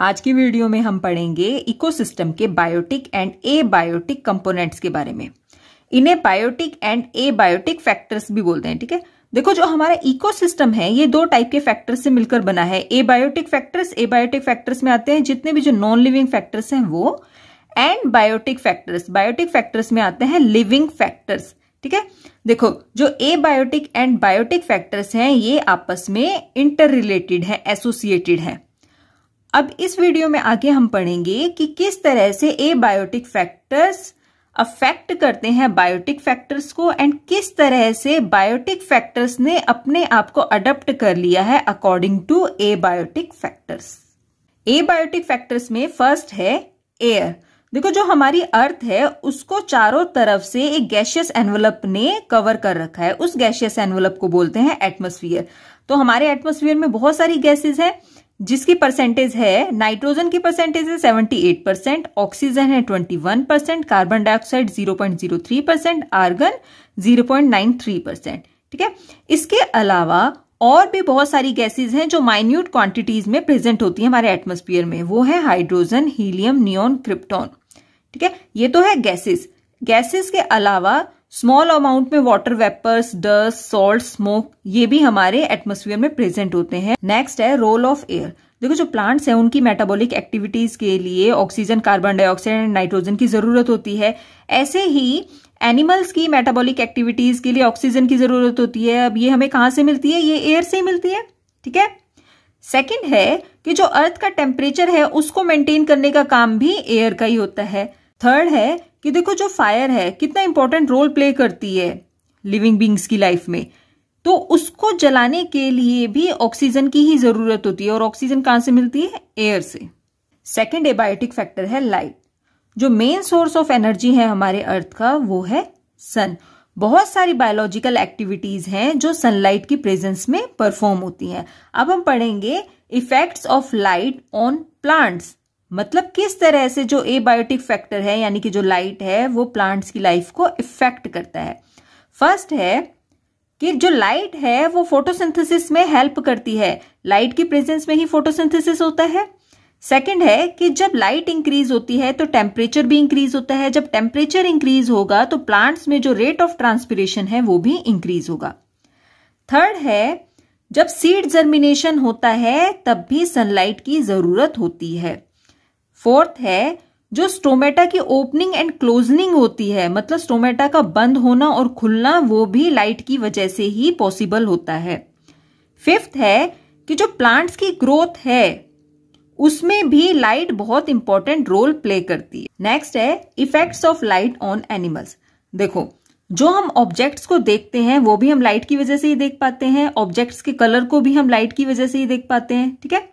आज की वीडियो में हम पढ़ेंगे इकोसिस्टम के biotic and abiotic components के बारे में इन्हें biotic and abiotic factors भी बोलते हैं ठीक है देखो जो हमारा इकोसिस्टम है ये दो टाइप के फैक्टर्स से मिलकर बना है abiotic factors abiotic factors में आते हैं जितने भी जो नॉन लिविंग फैक्टर्स हैं वो and biotic factors biotic factors में आते हैं लिविंग फैक्टर्स ठीक है देखो जो abiotic and biotic factors हैं ये आपस में इंटर रिलेटेड है एसोसिएटेड है अब इस वीडियो में आगे हम पढ़ेंगे कि किस तरह से ए बायोटिक फैक्टर्स अफेक्ट करते हैं बायोटिक फैक्टर्स को एंड किस तरह से बायोटिक फैक्टर्स ने अपने आप को अडप्ट कर लिया है according to abiotic factors abiotic factors में फर्स्ट है एयर देखो जो हमारी अर्थ है उसको चारों तरफ से एक गैशियस एनवलप ने कवर कर रखा है उस गैशियस एनवलप को बोलते हैं एटमोस्फियर तो हमारे एटमोस्फियर में बहुत सारी गैसेज है जिसकी परसेंटेज है नाइट्रोजन की परसेंटेज है 78 परसेंट ऑक्सीजन है 21 percent carbon dioxide 0.03 percent argon 0.93 percent ठीक है इसके अलावा और भी बहुत सारी गैसेस हैं जो माइन्यूट क्वांटिटीज में प्रेजेंट होती है हमारे एटमोस्फियर में वो है हाइड्रोजन हीलियम नियोन क्रिप्टॉन ठीक है ये तो है गैसेज गैसेज के अलावा स्मॉल अमाउंट में water vapours dust salt smoke ये भी हमारे एटमोस्फियर में प्रेजेंट होते हैं नेक्स्ट है रोल ऑफ एयर देखो जो प्लांट्स हैं उनकी मेटाबॉलिक एक्टिविटीज के लिए oxygen carbon dioxide and nitrogen की जरूरत होती है ऐसे ही एनिमल्स की मेटाबॉलिक एक्टिविटीज के लिए ऑक्सीजन की जरूरत होती है अब ये हमें कहां से मिलती है ये एयर से मिलती है ठीक है सेकेंड है कि जो अर्थ का टेम्परेचर है उसको मेंटेन करने का काम भी एयर का ही होता है थर्ड है कि देखो जो फायर है कितना इंपॉर्टेंट रोल प्ले करती है लिविंग बींग्स की लाइफ में तो उसको जलाने के लिए भी ऑक्सीजन की ही जरूरत होती है और ऑक्सीजन कहां से मिलती है एयर से सेकेंड एबायोटिक फैक्टर है लाइट जो मेन सोर्स ऑफ एनर्जी है हमारे अर्थ का वो है सन बहुत सारी बायोलॉजिकल एक्टिविटीज हैं जो सनलाइट की प्रेजेंस में परफॉर्म होती हैं अब हम पढ़ेंगे effects of light on plants मतलब किस तरह से जो एबायोटिक फैक्टर है यानी कि जो लाइट है वो प्लांट्स की लाइफ को इफेक्ट करता है फर्स्ट है कि जो लाइट है वो फोटोसिंथेसिस में हेल्प करती है लाइट की प्रेजेंस में ही फोटोसिंथेसिस होता है सेकंड है कि जब लाइट इंक्रीज होती है तो टेम्परेचर भी इंक्रीज होता है जब टेम्परेचर इंक्रीज होगा तो प्लांट्स में जो रेट ऑफ ट्रांसपिरेशन है वो भी इंक्रीज होगा थर्ड है जब सीड जर्मिनेशन होता है तब भी सनलाइट की जरूरत होती है फोर्थ है जो स्टोमेटा की ओपनिंग एंड क्लोजनिंग होती है मतलब स्टोमेटा का बंद होना और खुलना वो भी लाइट की वजह से ही पॉसिबल होता है फिफ्थ है कि जो प्लांट्स की ग्रोथ है उसमें भी लाइट बहुत इंपॉर्टेंट रोल प्ले करती है नेक्स्ट है effects of light on animals देखो जो हम ऑब्जेक्ट्स को देखते हैं वो भी हम लाइट की वजह से ही देख पाते हैं ऑब्जेक्ट्स के कलर को भी हम लाइट की वजह से ही देख पाते हैं ठीक है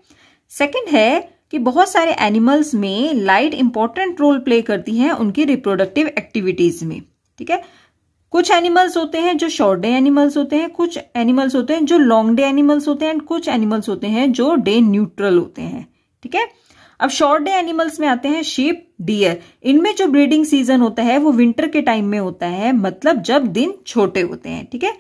सेकेंड है कि बहुत सारे एनिमल्स में लाइट इंपॉर्टेंट रोल प्ले करती है उनकी रिप्रोडक्टिव एक्टिविटीज में ठीक है कुछ एनिमल्स होते हैं जो शॉर्ट डे एनिमल्स होते हैं कुछ एनिमल्स होते हैं जो लॉन्ग डे एनिमल्स होते हैं एंड कुछ एनिमल्स होते हैं जो डे न्यूट्रल होते हैं ठीक है अब शॉर्ट डे एनिमल्स में आते हैं शीप डियर इनमें जो ब्रीडिंग सीजन होता है वो विंटर के टाइम में होता है मतलब जब दिन छोटे होते हैं ठीक है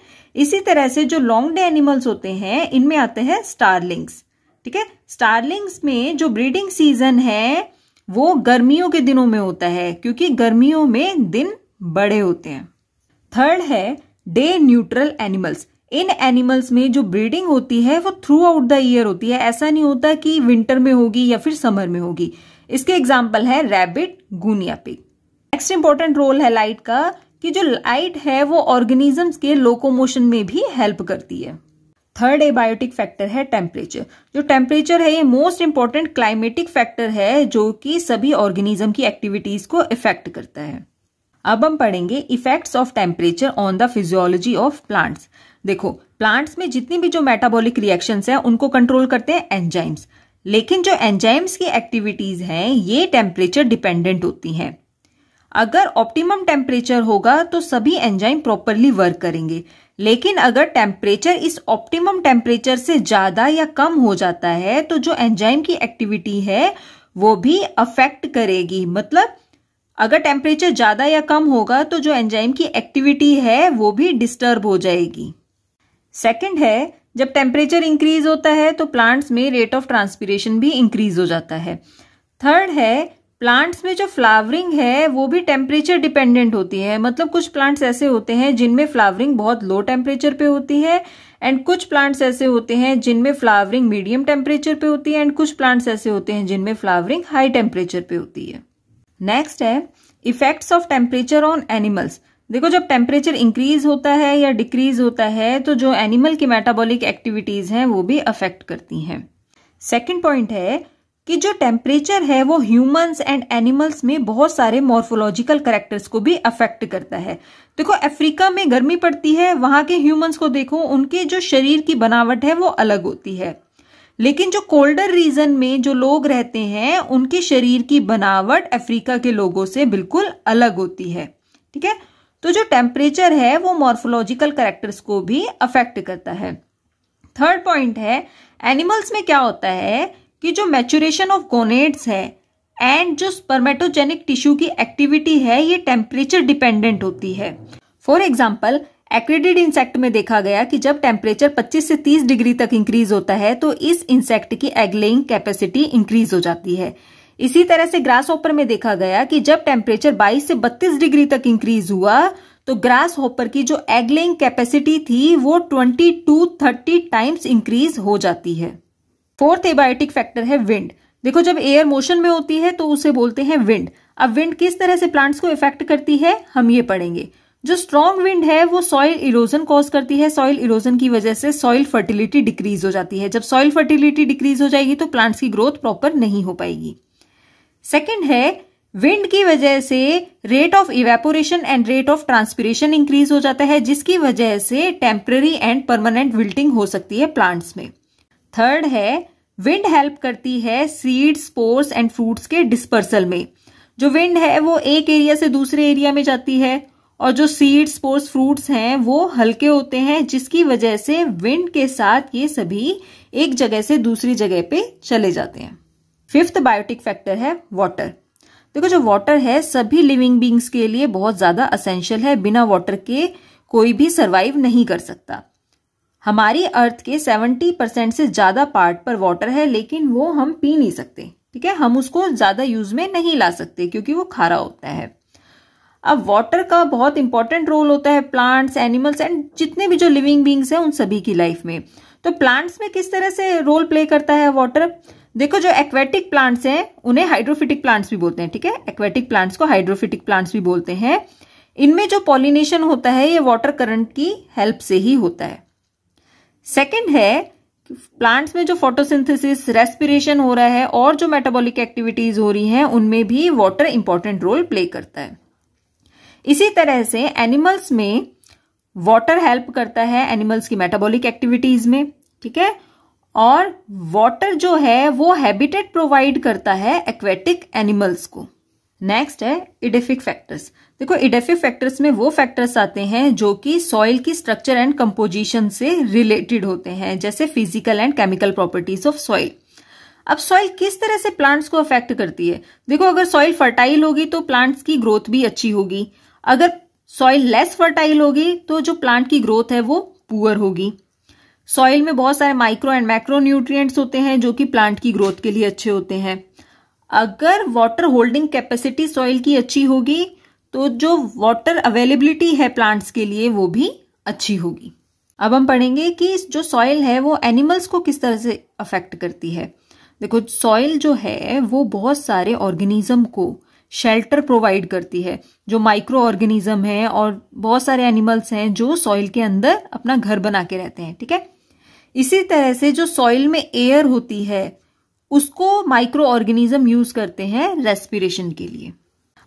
इसी तरह से जो लॉन्ग डे एनिमल्स होते हैं इनमें आते हैं स्टारलिंग्स ठीक है स्टारलिंग्स में जो ब्रीडिंग सीजन है वो गर्मियों के दिनों में होता है क्योंकि गर्मियों में दिन बड़े होते हैं थर्ड है डे न्यूट्रल एनिमल्स इन एनिमल्स में जो ब्रीडिंग होती है वो थ्रू आउट द ईयर होती है ऐसा नहीं होता कि विंटर में होगी या फिर समर में होगी इसके एग्जाम्पल है rabbit guinea pig next important role है लाइट का कि जो लाइट है वो ऑर्गेनिजम्स के लोकोमोशन में भी हेल्प करती है थर्ड एबायोटिक फैक्टर है टेम्परेचर जो टेम्परेचर है ये मोस्ट इंपॉर्टेंट क्लाइमेटिक फैक्टर है जो कि सभी ऑर्गेनिज्म की एक्टिविटीज को इफेक्ट करता है अब हम पढ़ेंगे effects of temperature on the physiology of plants देखो प्लांट्स में जितनी भी जो मेटाबॉलिक रिएक्शन है उनको कंट्रोल करते हैं एंजाइम्स लेकिन जो एंजाइम्स की एक्टिविटीज हैं ये टेम्परेचर डिपेंडेंट होती हैं अगर ऑप्टिमम टेम्परेचर होगा तो सभी एंजाइम प्रॉपरली वर्क करेंगे लेकिन अगर टेम्परेचर इस ऑप्टिमम टेम्परेचर से ज़्यादा या कम हो जाता है तो जो एंजाइम की एक्टिविटी है वो भी अफेक्ट करेगी मतलब अगर टेम्परेचर ज़्यादा या कम होगा तो जो एंजाइम की एक्टिविटी है वो भी डिस्टर्ब हो जाएगी सेकेंड है जब टेम्परेचर इंक्रीज होता है तो प्लांट्स में रेट ऑफ ट्रांसपीरेशन भी इंक्रीज हो जाता है थर्ड है प्लांट्स में जो फ्लावरिंग है वो भी टेम्परेचर डिपेंडेंट होती है मतलब कुछ प्लांट्स ऐसे होते हैं जिनमें फ्लावरिंग बहुत लो टेम्परेचर पे होती है एंड कुछ प्लांट्स ऐसे होते हैं जिनमें फ्लावरिंग मीडियम टेम्परेचर पे होती है एंड कुछ प्लांट्स ऐसे होते हैं जिनमें फ्लावरिंग हाई टेम्परेचर पे होती है नेक्स्ट है effects of temperature on animals देखो जब टेम्परेचर इंक्रीज होता है या डिक्रीज होता है तो जो एनिमल की मेटाबॉलिक एक्टिविटीज हैं वो भी अफेक्ट करती हैं सेकेंड पॉइंट है कि जो टेम्परेचर है वो ह्यूमंस एंड एनिमल्स में बहुत सारे मॉर्फोलॉजिकल करेक्टर्स को भी अफेक्ट करता है देखो अफ्रीका में गर्मी पड़ती है वहां के ह्यूमंस को देखो उनके जो शरीर की बनावट है वो अलग होती है लेकिन जो कोल्डर रीजन में जो लोग रहते हैं उनके शरीर की बनावट अफ्रीका के लोगों से बिल्कुल अलग होती है ठीक है तो जो टेम्परेचर है वो मॉर्फोलॉजिकल करेक्टर्स को भी अफेक्ट करता है थर्ड पॉइंट है एनिमल्स में क्या होता है कि जो मैचुरेशन ऑफ गोनेट्स है एंड जो स्पर्मेटोजेनिक टिश्यू की एक्टिविटी है ये टेम्परेचर डिपेंडेंट होती है फॉर एग्जाम्पल एक्रेडिड इंसेक्ट में देखा गया कि जब टेम्परेचर 25 से 30 डिग्री तक इंक्रीज होता है तो इस इंसेक्ट की एगलेइंग कैपेसिटी इंक्रीज हो जाती है इसी तरह से ग्रास ऑपर में देखा गया कि जब टेम्परेचर 22 से 32 डिग्री तक इंक्रीज हुआ तो ग्रास होपर की जो एगलेइंग कैपेसिटी थी वो 20 टू 30 टाइम्स इंक्रीज हो जाती है फोर्थ एबायोटिक फैक्टर है विंड देखो जब एयर मोशन में होती है तो उसे बोलते हैं विंड अब विंड किस तरह से प्लांट्स को इफेक्ट करती है हम ये पढ़ेंगे जो स्ट्रॉन्ग विंड है वो सॉइल इरोजन कॉज करती है सॉइल इरोजन की वजह से सॉइल फर्टिलिटी डिक्रीज हो जाती है जब सॉइल फर्टिलिटी डिक्रीज हो जाएगी तो प्लांट्स की ग्रोथ प्रॉपर नहीं हो पाएगी सेकेंड है विंड की वजह से rate of evaporation and rate of transpiration increase हो जाता है जिसकी वजह से टेम्पररी एंड परमानेंट विल्टिंग हो सकती है प्लांट्स में थर्ड है विंड हेल्प करती है सीड स्पोर्स एंड फ्रूट्स के डिस्पर्सल में जो विंड है वो एक एरिया से दूसरे एरिया में जाती है और जो सीड स्पोर्स फ्रूट्स हैं वो हल्के होते हैं जिसकी वजह से विंड के साथ ये सभी एक जगह से दूसरी जगह पे चले जाते हैं फिफ्थ बायोटिक फैक्टर है वाटर देखो जो वाटर है सभी लिविंग बींग्स के लिए बहुत ज्यादा असेंशियल है बिना वाटर के कोई भी सर्वाइव नहीं कर सकता हमारी अर्थ के 70 परसेंट से ज्यादा पार्ट पर वाटर है लेकिन वो हम पी नहीं सकते ठीक है हम उसको ज्यादा यूज में नहीं ला सकते क्योंकि वो खारा होता है अब वाटर का बहुत इंपॉर्टेंट रोल होता है प्लांट्स एनिमल्स एंड जितने भी जो लिविंग बींग्स हैं उन सभी की लाइफ में तो प्लांट्स में किस तरह से रोल प्ले करता है वाटर देखो जो एक्वेटिक प्लांट्स हैं उन्हें हाइड्रोफिटिक प्लांट्स भी बोलते हैं ठीक है एक्वेटिक प्लांट्स को हाइड्रोफिटिक प्लांट्स भी बोलते हैं इनमें जो पॉलिनेशन होता है ये वाटर करंट की हेल्प से ही होता है सेकेंड है प्लांट्स में जो फोटोसिंथेसिस रेस्पिरेशन हो रहा है और जो मेटाबॉलिक एक्टिविटीज हो रही हैं उनमें भी वाटर इंपॉर्टेंट रोल प्ले करता है इसी तरह से एनिमल्स में वाटर हेल्प करता है एनिमल्स की मेटाबॉलिक एक्टिविटीज में ठीक है और वाटर जो है वो हैबिटेट प्रोवाइड करता है एक्वेटिक एनिमल्स को नेक्स्ट है इडेफिक फैक्टर्स देखो इडेफिव फैक्टर्स में वो फैक्टर्स आते हैं जो कि सॉइल की स्ट्रक्चर एंड कंपोजिशन से रिलेटेड होते हैं जैसे physical and chemical properties of soil अब सॉइल किस तरह से प्लांट्स को अफेक्ट करती है देखो अगर सॉइल फर्टाइल होगी तो प्लांट्स की ग्रोथ भी अच्छी होगी अगर सॉइल लेस फर्टाइल होगी तो जो प्लांट की ग्रोथ है वो पुअर होगी सॉइल में बहुत सारे माइक्रो एंड मैक्रो न्यूट्रिएंट्स होते हैं जो कि प्लांट की ग्रोथ के लिए अच्छे होते हैं अगर वाटर होल्डिंग कैपेसिटी सॉइल की अच्छी होगी तो जो वाटर अवेलेबिलिटी है प्लांट्स के लिए वो भी अच्छी होगी अब हम पढ़ेंगे कि जो सॉइल है वो एनिमल्स को किस तरह से अफेक्ट करती है देखो सॉइल जो है वो बहुत सारे ऑर्गेनिज्म को शेल्टर प्रोवाइड करती है जो माइक्रो ऑर्गेनिज्म है और बहुत सारे एनिमल्स हैं जो सॉइल के अंदर अपना घर बना के रहते हैं ठीक है इसी तरह से जो सॉइल में एयर होती है उसको माइक्रो ऑर्गेनिज्म यूज करते हैं रेस्पिरेशन के लिए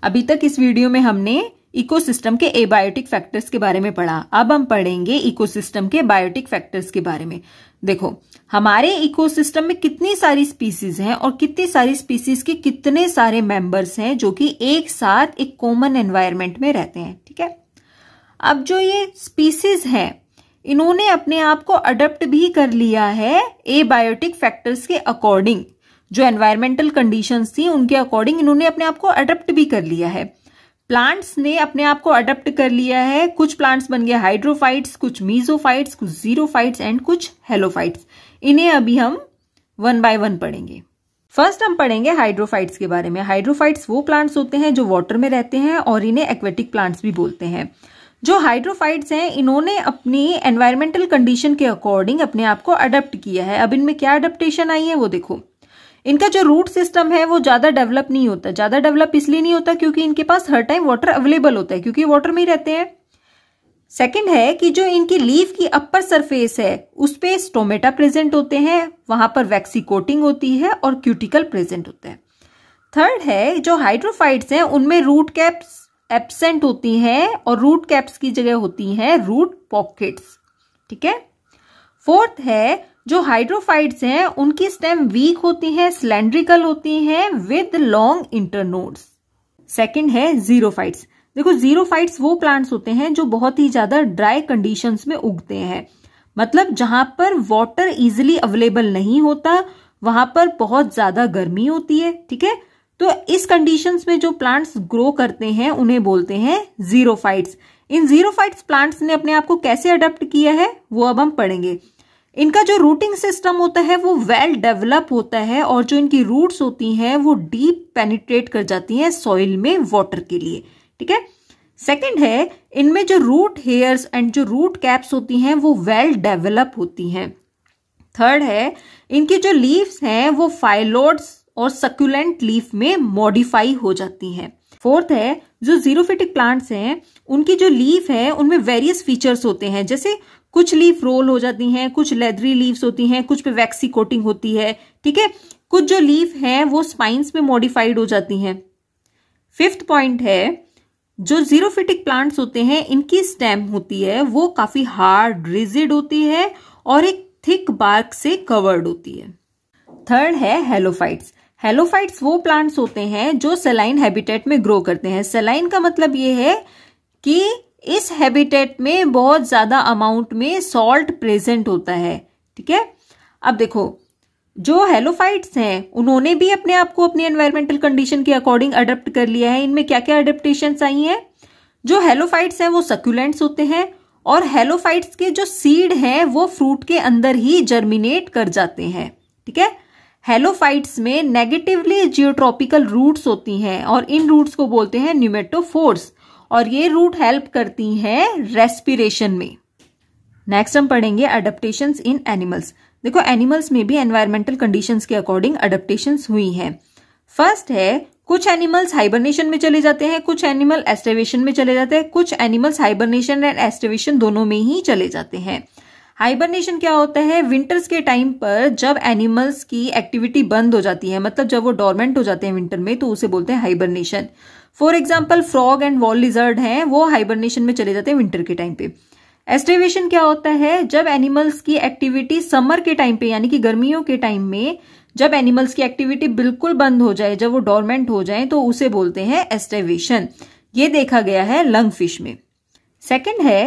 अभी तक इस वीडियो में हमने इकोसिस्टम के एबायोटिक फैक्टर्स के बारे में पढ़ा अब हम पढ़ेंगे इकोसिस्टम के बायोटिक फैक्टर्स के बारे में देखो हमारे इकोसिस्टम में कितनी सारी स्पीसीज हैं और कितनी सारी स्पीसीज के कितने सारे मेंबर्स हैं जो कि एक साथ एक कॉमन एनवायरमेंट में रहते हैं ठीक है अब जो ये स्पीसीज हैं इन्होंने अपने आप को अडप्ट भी कर लिया है एबायोटिक फैक्टर्स के अकॉर्डिंग जो एनवायरमेंटल कंडीशन थी उनके अकॉर्डिंग इन्होंने अपने आप को अडप्ट भी कर लिया है प्लांट्स ने अपने आप को अडप्ट कर लिया है कुछ प्लांट्स बन गए हाइड्रोफाइट्स कुछ मीजोफाइट्स कुछ जीरोफाइट्स एंड कुछ हेलोफाइट्स इन्हें अभी हम वन बाय वन पढ़ेंगे फर्स्ट हम पढ़ेंगे हाइड्रोफाइट्स के बारे में हाइड्रोफाइट्स वो प्लांट्स होते हैं जो वाटर में रहते हैं और इन्हें एक्वेटिक प्लांट्स भी बोलते हैं जो हाइड्रोफाइट्स हैं इन्होंने अपनी एनवायरमेंटल कंडीशन के अकॉर्डिंग अपने आप को अडेप्ट किया है अब इनमें क्या अडेप्टेशन आई है वो देखो इनका जो रूट सिस्टम है वो ज़्यादा डेवलप नहीं होता ज़्यादा डेवलप इसलिए नहीं होता क्योंकि इनके पास हर टाइम वाटर अवेलेबल होता है क्योंकि वाटर में ही रहते हैं सेकेंड है कि जो इनकी लीफ की अपर सरफेस है उस पर स्टोमेटा प्रेजेंट होते हैं वहां पर वैक्सी कोटिंग होती है और क्यूटिकल प्रेजेंट होते हैं थर्ड है जो हाइड्रोफाइट्स हैं उनमें रूट कैप्स एबसेंट होती हैं और रूट कैप्स की जगह होती हैं रूट पॉकेट्स ठीक है फोर्थ है जो हाइड्रोफाइट्स हैं उनकी स्टेम वीक होती है सिलेंड्रिकल होती है विद लॉन्ग इंटरनोड्स सेकेंड है जीरोफाइट्स देखो जीरोफाइट्स वो प्लांट्स होते हैं जो बहुत ही ज्यादा ड्राई कंडीशंस में उगते हैं मतलब जहां पर वाटर इजिली अवेलेबल नहीं होता वहां पर बहुत ज्यादा गर्मी होती है ठीक है तो इस कंडीशंस में जो प्लांट्स ग्रो करते हैं उन्हें बोलते हैं जीरोफाइट्स इन जीरोफाइट्स प्लांट्स ने अपने आप को कैसे अडेप्ट किया है वो अब हम पढ़ेंगे इनका जो रूटिंग सिस्टम होता है वो वेल डेवलप होता है और जो इनकी रूट्स होती हैं वो डीप पेनिट्रेट कर जाती हैं सॉइल में वाटर के लिए ठीक है सेकंड है इनमें जो रूट हेयर्स एंड जो रूट कैप्स होती हैं वो वेल डेवलप होती हैं थर्ड है इनकी जो लीव्स हैं वो फाइलोड्स और सक्यूलेंट लीफ में मॉडिफाई हो जाती हैं फोर्थ है जो जीरोफिटिक प्लांट्स हैं उनकी जो लीफ है उनमें वेरियस फीचर्स होते हैं जैसे कुछ लीफ रोल हो जाती हैं कुछ लेदरी लीव्स होती हैं कुछ पे वैक्सी कोटिंग होती है ठीक है कुछ जो लीफ हैं वो स्पाइंस में मॉडिफाइड हो जाती हैं फिफ्थ पॉइंट है जो जीरोफिटिक प्लांट्स होते हैं इनकी स्टेम होती है वो काफी हार्ड रिजिड होती है और एक थिक बार्क से कवर्ड होती है थर्ड है हेलोफाइट्स हेलोफाइट्स वो प्लांट्स होते हैं जो सेलाइन हैबिटेट में ग्रो करते हैं सेलाइन का मतलब ये है कि इस हैबिटेट में बहुत ज़्यादा अमाउंट में सॉल्ट प्रेजेंट होता है ठीक है अब देखो जो हेलोफाइट्स हैं उन्होंने भी अपने आप को अपनी एनवायरमेंटल कंडीशन के अकॉर्डिंग अडेप्ट कर लिया है इनमें क्या क्या अडेप्टेशन आई हैं जो हेलोफाइट्स हैं वो सक्यूलेंट्स होते हैं और हेलोफाइट्स के जो सीड हैं वो फ्रूट के अंदर ही जर्मिनेट कर जाते हैं ठीक है हेलोफाइट्स में नेगेटिवली जियोट्रॉपिकल रूट्स होती हैं और इन रूट्स को बोलते हैं न्यूमेटोफोर्स और ये रूट हेल्प करती हैं रेस्पिरेशन में नेक्स्ट हम पढ़ेंगे अडेप्टेशन इन एनिमल्स देखो एनिमल्स में भी एनवायरमेंटल कंडीशंस के अकॉर्डिंग अडेप्टेशन हुई हैं फर्स्ट है कुछ एनिमल्स हाइबरनेशन में चले जाते हैं कुछ एनिमल एस्टेवेशन में चले जाते हैं कुछ एनिमल्स हाइबरनेशन एंड एस्टेवेशन दोनों में ही चले जाते हैं हाइबरनेशन क्या होता है विंटर्स के टाइम पर जब एनिमल्स की एक्टिविटी बंद हो जाती है मतलब जब वो डॉर्मेंट हो जाते हैं विंटर में तो उसे बोलते हैं hibernation for example frog and wall lizard हैं वो हाइबरनेशन में चले जाते हैं विंटर के टाइम पे एस्टिवेशन क्या होता है जब एनिमल्स की एक्टिविटी समर के टाइम पे यानी कि गर्मियों के टाइम में जब एनिमल्स की एक्टिविटी बिल्कुल बंद हो जाए जब वो डॉर्मेंट हो जाए तो उसे बोलते हैं एस्टिवेशन ये देखा गया है लंग फिश में सेकेंड है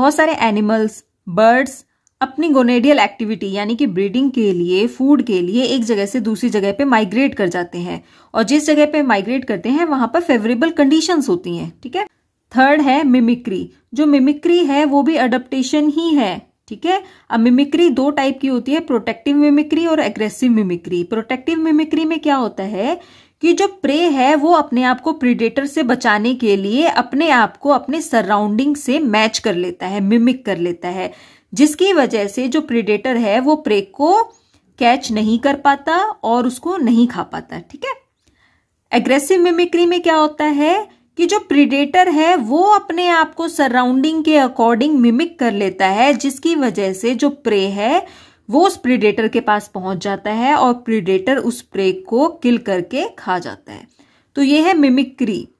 बहुत सारे एनिमल्स बर्ड्स अपनी गोनेडियल एक्टिविटी यानी कि ब्रीडिंग के लिए फूड के लिए एक जगह से दूसरी जगह पे माइग्रेट कर जाते हैं और जिस जगह पे माइग्रेट करते हैं वहां पर फेवरेबल कंडीशन होती हैं ठीक है थर्ड है मिमिक्री जो मिमिक्री है वो भी अडप्टेशन ही है ठीक है अब मिमिक्री दो टाइप की होती है प्रोटेक्टिव मिमिक्री और एग्रेसिव मिमिक्री प्रोटेक्टिव मिमिक्री में क्या होता है कि जो प्रे है वो अपने आप को प्रीडेटर से बचाने के लिए अपने आप को अपने सराउंडिंग से मैच कर लेता है मिमिक कर लेता है जिसकी वजह से जो प्रिडेटर है वो प्रे को कैच नहीं कर पाता और उसको नहीं खा पाता ठीक है एग्रेसिव मिमिक्री में क्या होता है कि जो प्रिडेटर है वो अपने आप को सराउंडिंग के अकॉर्डिंग मिमिक कर लेता है जिसकी वजह से जो प्रे है वो उस प्रिडेटर के पास पहुंच जाता है और प्रिडेटर उस प्रे को किल करके खा जाता है तो ये है मिमिक्री